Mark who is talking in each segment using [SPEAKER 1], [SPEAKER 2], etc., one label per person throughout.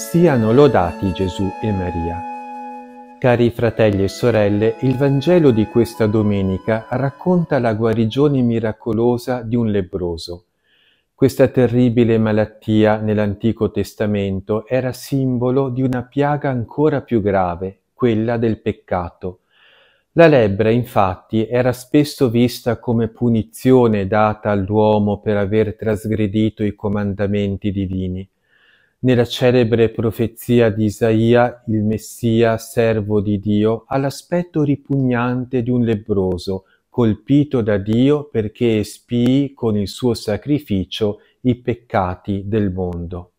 [SPEAKER 1] Siano lodati Gesù e Maria. Cari fratelli e sorelle, il Vangelo di questa domenica racconta la guarigione miracolosa di un lebroso. Questa terribile malattia nell'Antico Testamento era simbolo di una piaga ancora più grave, quella del peccato. La lebbra infatti era spesso vista come punizione data all'uomo per aver trasgredito i comandamenti divini. Nella celebre profezia di Isaia, il Messia, servo di Dio, ha l'aspetto ripugnante di un lebbroso, colpito da Dio perché espii con il suo sacrificio i peccati del mondo.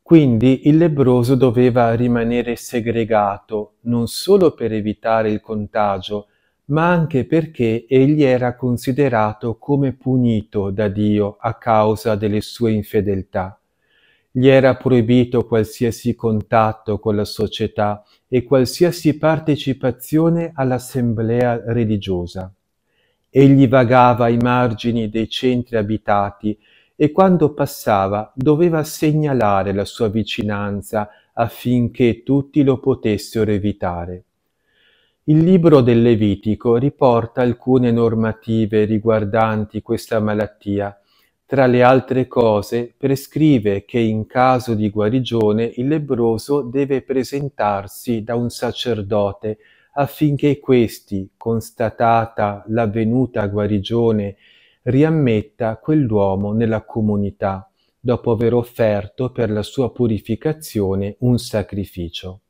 [SPEAKER 1] Quindi il lebbroso doveva rimanere segregato non solo per evitare il contagio, ma anche perché egli era considerato come punito da Dio a causa delle sue infedeltà. Gli era proibito qualsiasi contatto con la società e qualsiasi partecipazione all'assemblea religiosa. Egli vagava ai margini dei centri abitati e quando passava doveva segnalare la sua vicinanza affinché tutti lo potessero evitare. Il libro del Levitico riporta alcune normative riguardanti questa malattia tra le altre cose prescrive che in caso di guarigione il lebbroso deve presentarsi da un sacerdote affinché questi, constatata l'avvenuta guarigione, riammetta quell'uomo nella comunità, dopo aver offerto per la sua purificazione un sacrificio.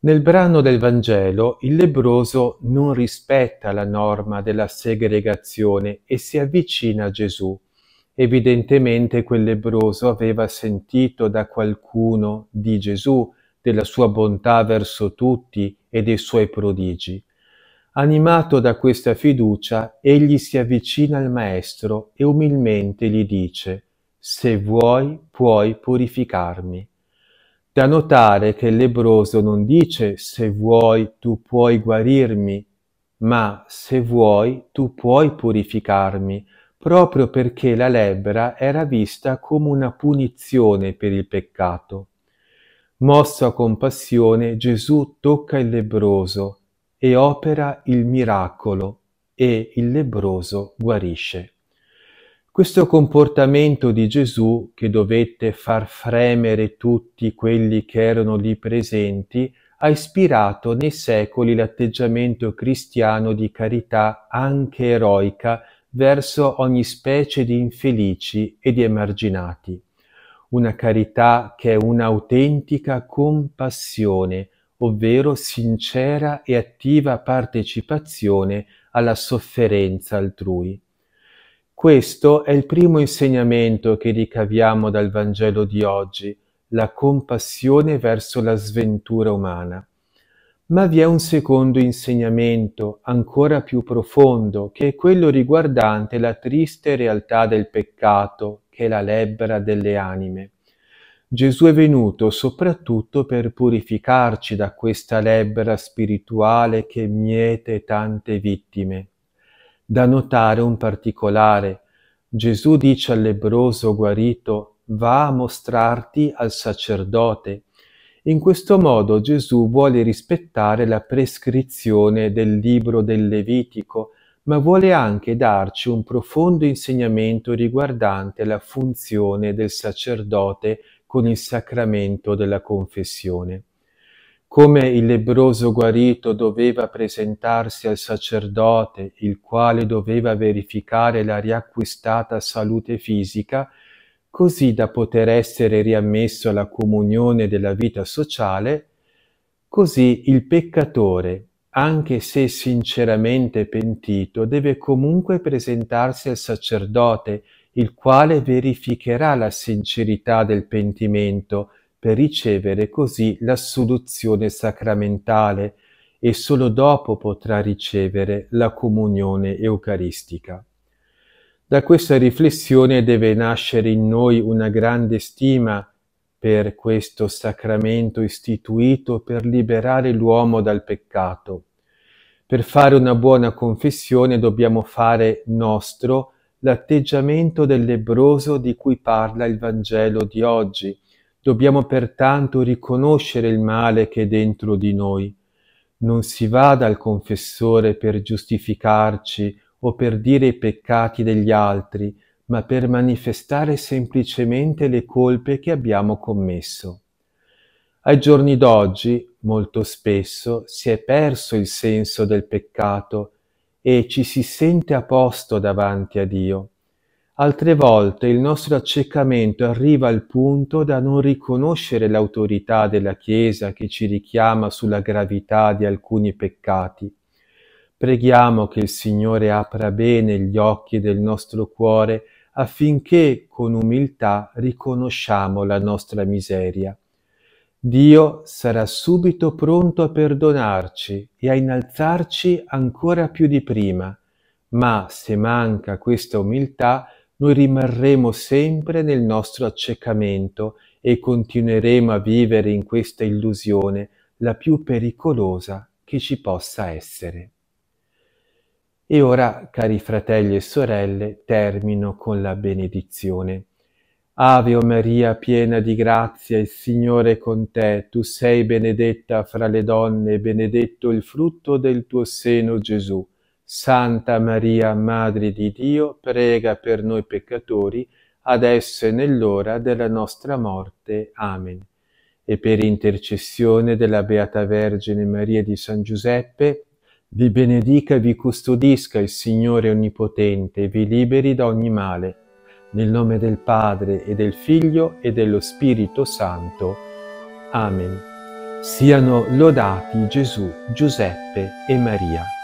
[SPEAKER 1] Nel brano del Vangelo il lebroso non rispetta la norma della segregazione e si avvicina a Gesù, Evidentemente quel lebbroso aveva sentito da qualcuno di Gesù della sua bontà verso tutti e dei suoi prodigi. Animato da questa fiducia, egli si avvicina al Maestro e umilmente gli dice Se vuoi, puoi purificarmi. Da notare che il lebroso non dice Se vuoi, tu puoi guarirmi, ma Se vuoi, tu puoi purificarmi, proprio perché la lebbra era vista come una punizione per il peccato. Mosso a compassione, Gesù tocca il lebroso e opera il miracolo e il lebroso guarisce. Questo comportamento di Gesù, che dovette far fremere tutti quelli che erano lì presenti, ha ispirato nei secoli l'atteggiamento cristiano di carità anche eroica verso ogni specie di infelici e di emarginati. Una carità che è un'autentica compassione, ovvero sincera e attiva partecipazione alla sofferenza altrui. Questo è il primo insegnamento che ricaviamo dal Vangelo di oggi, la compassione verso la sventura umana. Ma vi è un secondo insegnamento, ancora più profondo, che è quello riguardante la triste realtà del peccato, che è la lebbra delle anime. Gesù è venuto soprattutto per purificarci da questa lebbra spirituale che miete tante vittime. Da notare un particolare. Gesù dice al lebroso guarito, va a mostrarti al sacerdote in questo modo Gesù vuole rispettare la prescrizione del libro del Levitico, ma vuole anche darci un profondo insegnamento riguardante la funzione del sacerdote con il sacramento della confessione. Come il lebroso guarito doveva presentarsi al sacerdote, il quale doveva verificare la riacquistata salute fisica, così da poter essere riammesso alla comunione della vita sociale, così il peccatore, anche se sinceramente pentito, deve comunque presentarsi al sacerdote, il quale verificherà la sincerità del pentimento per ricevere così l'assoluzione sacramentale e solo dopo potrà ricevere la comunione eucaristica. Da questa riflessione deve nascere in noi una grande stima per questo sacramento istituito per liberare l'uomo dal peccato. Per fare una buona confessione dobbiamo fare nostro l'atteggiamento del lebroso di cui parla il Vangelo di oggi. Dobbiamo pertanto riconoscere il male che è dentro di noi. Non si va dal confessore per giustificarci o per dire i peccati degli altri, ma per manifestare semplicemente le colpe che abbiamo commesso. Ai giorni d'oggi, molto spesso, si è perso il senso del peccato e ci si sente a posto davanti a Dio. Altre volte il nostro accecamento arriva al punto da non riconoscere l'autorità della Chiesa che ci richiama sulla gravità di alcuni peccati. Preghiamo che il Signore apra bene gli occhi del nostro cuore affinché con umiltà riconosciamo la nostra miseria. Dio sarà subito pronto a perdonarci e a innalzarci ancora più di prima, ma se manca questa umiltà, noi rimarremo sempre nel nostro accecamento e continueremo a vivere in questa illusione, la più pericolosa che ci possa essere. E ora, cari fratelli e sorelle, termino con la benedizione. Ave o Maria, piena di grazia, il Signore è con te, tu sei benedetta fra le donne, e benedetto il frutto del tuo seno Gesù. Santa Maria, Madre di Dio, prega per noi peccatori, adesso e nell'ora della nostra morte. Amen. E per intercessione della Beata Vergine Maria di San Giuseppe, vi benedica e vi custodisca il Signore Onnipotente e vi liberi da ogni male. Nel nome del Padre e del Figlio e dello Spirito Santo. Amen. Siano lodati Gesù, Giuseppe e Maria.